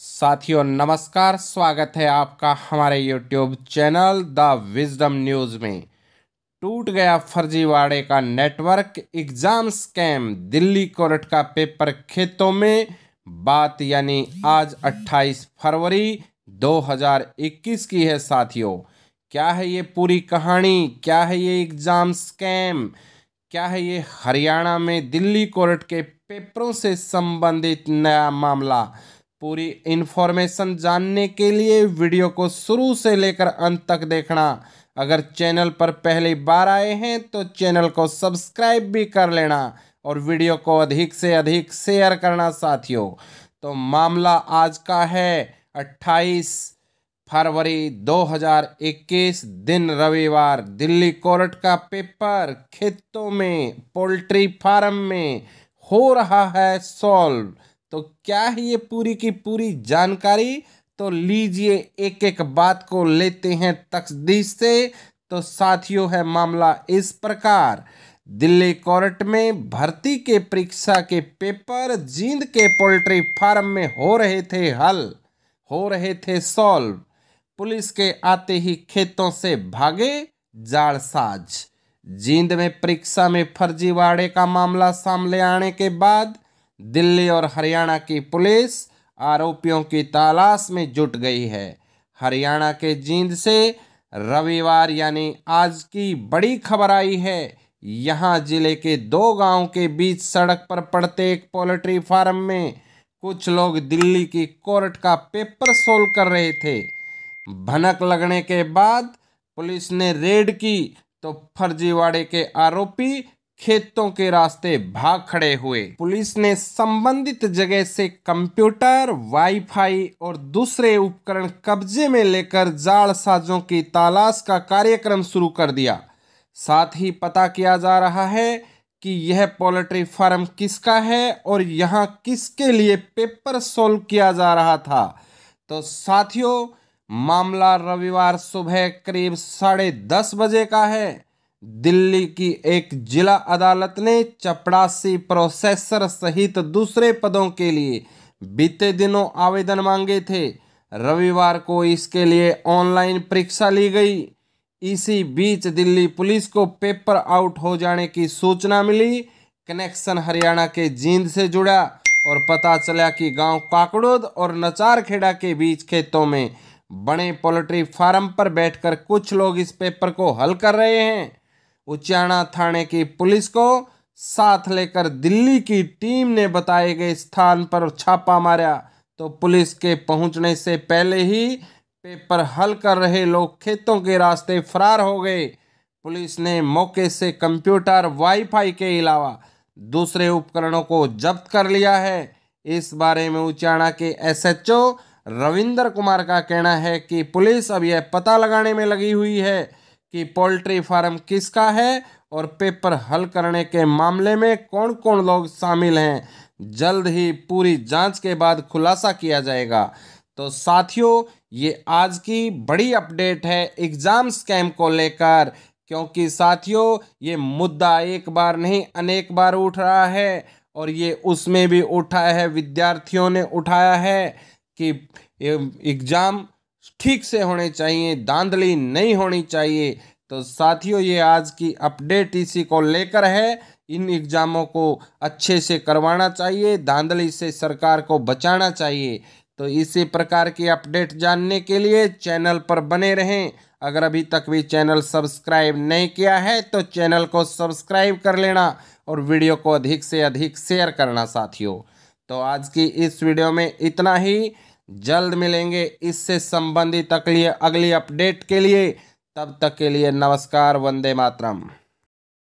साथियों नमस्कार स्वागत है आपका हमारे YouTube channel the wisdom news में टूट गया फर्जीवाड़े का network exam scam Delhi court का पेपर खेतों में बात यानी आज 28 फरवरी 2021 की है साथियों क्या है ये पूरी कहानी क्या है ये एग्ज़ाम स्कैम क्या है ये हरियाणा में दिल्ली कोर्ट के पेपरों से संबंधित नया मामला पूरी इन्फॉर्मेशन जानने के लिए वीडियो को शुरू से लेकर अंत तक देखना अगर चैनल पर पहली बार आए हैं तो चैनल को सब्सक्राइब भी कर लेना और वीडियो को अधिक से अधिक शेयर करना साथियों तो मामला आज का है 28 फरवरी 2021 दिन रविवार दिल्ली कोर्ट का पेपर खेतों में पोल्ट्री फार्म में हो रहा है सॉल्व तो क्या है ये पूरी की पूरी जानकारी तो लीजिए एक एक बात को लेते हैं तकदीस से तो साथियों है मामला इस प्रकार दिल्ली कोर्ट में भर्ती के परीक्षा के पेपर जींद के पोल्ट्री फार्म में हो रहे थे हल हो रहे थे सॉल्व पुलिस के आते ही खेतों से भागे जाड़साज जींद में परीक्षा में फर्जीवाड़े का मामला सामने आने के बाद दिल्ली और हरियाणा की पुलिस आरोपियों की तलाश में जुट गई है हरियाणा के जींद से रविवार यानी आज की बड़ी खबर आई है यहाँ जिले के दो गांव के बीच सड़क पर पड़ते एक पोल्ट्री फार्म में कुछ लोग दिल्ली की कोर्ट का पेपर सोल्व कर रहे थे भनक लगने के बाद पुलिस ने रेड की तो फर्जीवाड़े के आरोपी खेतों के रास्ते भाग खड़े हुए पुलिस ने संबंधित जगह से कंप्यूटर वाईफाई और दूसरे उपकरण कब्जे में लेकर जालसाजों की तलाश का कार्यक्रम शुरू कर दिया साथ ही पता किया जा रहा है कि यह पोल्ट्री फार्म किसका है और यहाँ किसके लिए पेपर सोल्व किया जा रहा था तो साथियों मामला रविवार सुबह करीब साढ़े दस बजे का है दिल्ली की एक जिला अदालत ने चपड़ासी प्रोसेसर सहित दूसरे पदों के लिए बीते दिनों आवेदन मांगे थे रविवार को इसके लिए ऑनलाइन परीक्षा ली गई इसी बीच दिल्ली पुलिस को पेपर आउट हो जाने की सूचना मिली कनेक्शन हरियाणा के जींद से जुड़ा और पता चला कि गांव काकड़ोद और नचारखेड़ा के बीच खेतों में बने पोल्ट्री फार्म पर बैठकर कुछ लोग इस पेपर को हल कर रहे हैं उचाणा थाने की पुलिस को साथ लेकर दिल्ली की टीम ने बताए गए स्थान पर छापा मारा तो पुलिस के पहुंचने से पहले ही पेपर हल कर रहे लोग खेतों के रास्ते फरार हो गए पुलिस ने मौके से कंप्यूटर वाईफाई के अलावा दूसरे उपकरणों को जब्त कर लिया है इस बारे में उचाणा के एसएचओ रविंदर कुमार का कहना है कि पुलिस अब यह पता लगाने में लगी हुई है कि पोल्ट्री फार्म किसका है और पेपर हल करने के मामले में कौन कौन लोग शामिल हैं जल्द ही पूरी जांच के बाद खुलासा किया जाएगा तो साथियों ये आज की बड़ी अपडेट है एग्ज़ाम स्कैम को लेकर क्योंकि साथियों ये मुद्दा एक बार नहीं अनेक बार उठ रहा है और ये उसमें भी उठाया है विद्यार्थियों ने उठाया है कि एग्ज़ाम ठीक से होने चाहिए धांधली नहीं होनी चाहिए तो साथियों ये आज की अपडेट इसी को लेकर है इन एग्ज़ामों को अच्छे से करवाना चाहिए धांधली से सरकार को बचाना चाहिए तो इसी प्रकार की अपडेट जानने के लिए चैनल पर बने रहें अगर अभी तक भी चैनल सब्सक्राइब नहीं किया है तो चैनल को सब्सक्राइब कर लेना और वीडियो को अधिक से अधिक शेयर करना साथियों तो आज की इस वीडियो में इतना ही जल्द मिलेंगे इससे संबंधित अगली अपडेट के लिए तब तक के लिए नमस्कार वंदे मातरम